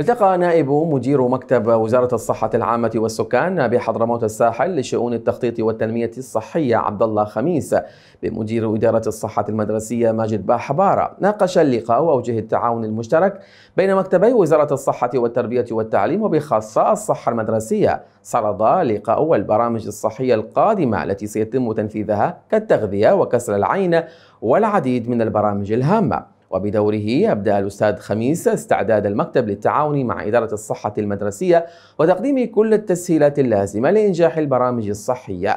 التقى نائب مدير مكتب وزارة الصحة العامة والسكان بحضرموت الساحل لشؤون التخطيط والتنمية الصحية عبد الله خميس بمدير إدارة الصحة المدرسية ماجد باحبارة ناقش اللقاء وأوجه التعاون المشترك بين مكتبي وزارة الصحة والتربية والتعليم وبخاصة الصحة المدرسية سرد لقاء والبرامج الصحية القادمة التي سيتم تنفيذها كالتغذية وكسر العين والعديد من البرامج الهامة وبدوره يبدا الأستاذ خميس استعداد المكتب للتعاون مع إدارة الصحة المدرسية وتقديم كل التسهيلات اللازمة لإنجاح البرامج الصحية.